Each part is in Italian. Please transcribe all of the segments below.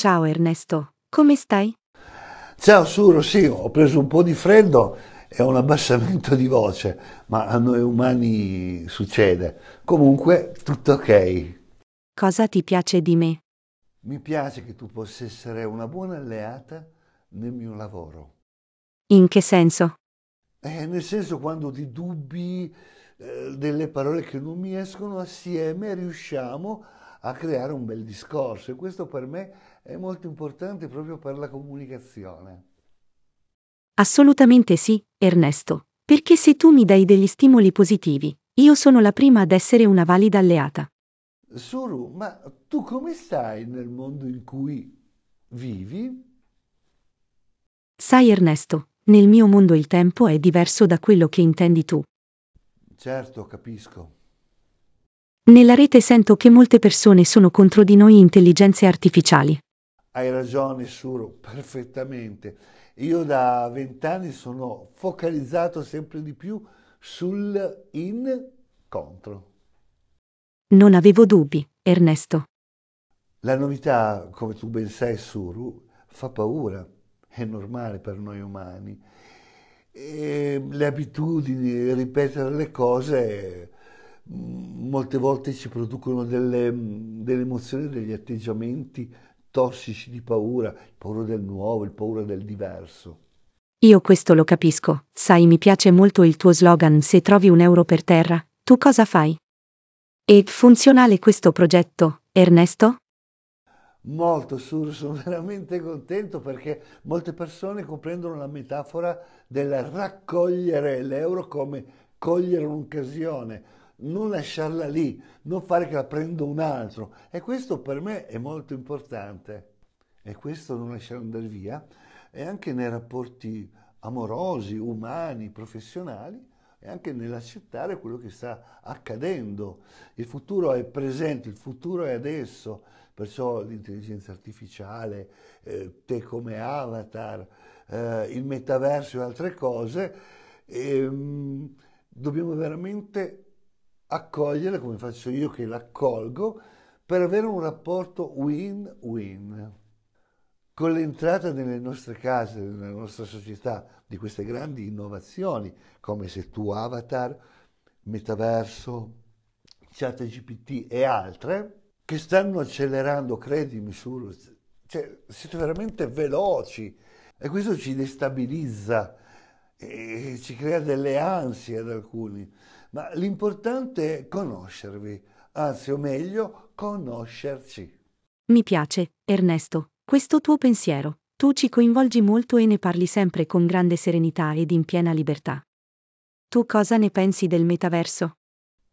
Ciao Ernesto, come stai? Ciao Suro, sì, ho preso un po' di freddo e un abbassamento di voce, ma a noi umani succede. Comunque, tutto ok. Cosa ti piace di me? Mi piace che tu possa essere una buona alleata nel mio lavoro. In che senso? Eh, nel senso quando ti dubbi eh, delle parole che non mi escono assieme riusciamo a a creare un bel discorso e questo per me è molto importante proprio per la comunicazione. Assolutamente sì, Ernesto, perché se tu mi dai degli stimoli positivi, io sono la prima ad essere una valida alleata. Suru, ma tu come stai nel mondo in cui vivi? Sai Ernesto, nel mio mondo il tempo è diverso da quello che intendi tu. Certo, capisco. Nella rete sento che molte persone sono contro di noi intelligenze artificiali. Hai ragione, Suro, perfettamente. Io da vent'anni sono focalizzato sempre di più sul in contro. Non avevo dubbi, Ernesto. La novità, come tu ben sai, Suru, fa paura, è normale per noi umani. E le abitudini, ripetere le cose mm, molte volte ci producono delle, delle emozioni, degli atteggiamenti tossici di paura, il paura del nuovo, il paura del diverso. Io questo lo capisco, sai mi piace molto il tuo slogan se trovi un euro per terra, tu cosa fai? E funzionale questo progetto, Ernesto? Molto, Sur, sono veramente contento perché molte persone comprendono la metafora del raccogliere l'euro come cogliere un'occasione, non lasciarla lì, non fare che la prenda un altro. E questo per me è molto importante. E questo non lasciarlo andare via, e anche nei rapporti amorosi, umani, professionali, e anche nell'accettare quello che sta accadendo. Il futuro è presente, il futuro è adesso, perciò l'intelligenza artificiale, eh, te come avatar, eh, il metaverso e altre cose, e, ehm, mh, dobbiamo veramente accoglierla come faccio io che l'accolgo per avere un rapporto win-win. Con l'entrata nelle nostre case, nella nostra società, di queste grandi innovazioni, come se tu avatar, metaverso, chat GPT e altre, che stanno accelerando, credimi, su, cioè, siete veramente veloci e questo ci destabilizza e ci crea delle ansie ad alcuni ma l'importante è conoscervi, anzi o meglio, conoscerci. Mi piace, Ernesto, questo tuo pensiero. Tu ci coinvolgi molto e ne parli sempre con grande serenità ed in piena libertà. Tu cosa ne pensi del metaverso?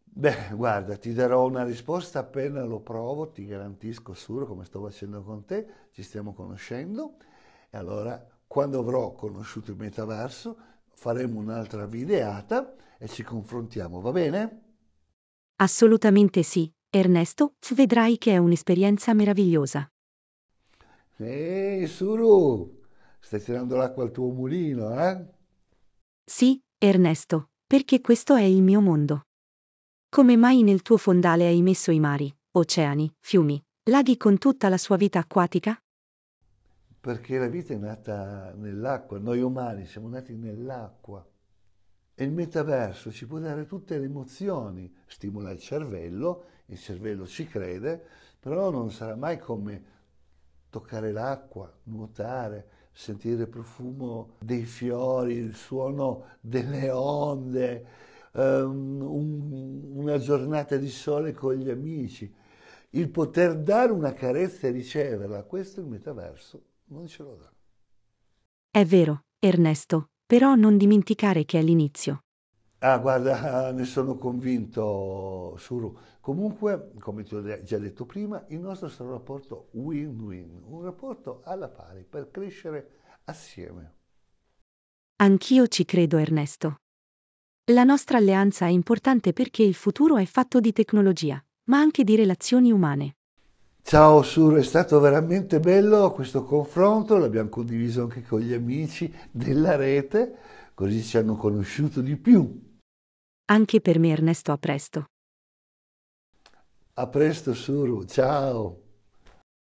Beh, guarda, ti darò una risposta appena lo provo, ti garantisco sicuro come sto facendo con te, ci stiamo conoscendo e allora quando avrò conosciuto il metaverso faremo un'altra videata e ci confrontiamo, va bene? Assolutamente sì, Ernesto, vedrai che è un'esperienza meravigliosa. Ehi, Suru, stai tirando l'acqua al tuo mulino, eh? Sì, Ernesto, perché questo è il mio mondo. Come mai nel tuo fondale hai messo i mari, oceani, fiumi, laghi con tutta la sua vita acquatica? perché la vita è nata nell'acqua, noi umani siamo nati nell'acqua. E il metaverso ci può dare tutte le emozioni, stimola il cervello, il cervello ci crede, però non sarà mai come toccare l'acqua, nuotare, sentire il profumo dei fiori, il suono delle onde, um, un, una giornata di sole con gli amici, il poter dare una carezza e riceverla, questo è il metaverso. Non ce l'ho da. È vero, Ernesto, però non dimenticare che è l'inizio. Ah, guarda, ne sono convinto, Suru. Comunque, come ti ho già detto prima, il nostro sarà un rapporto win-win, un rapporto alla pari per crescere assieme. Anch'io ci credo, Ernesto. La nostra alleanza è importante perché il futuro è fatto di tecnologia, ma anche di relazioni umane. Ciao Sur, è stato veramente bello questo confronto, l'abbiamo condiviso anche con gli amici della rete, così ci hanno conosciuto di più. Anche per me Ernesto, a presto. A presto Suru, ciao.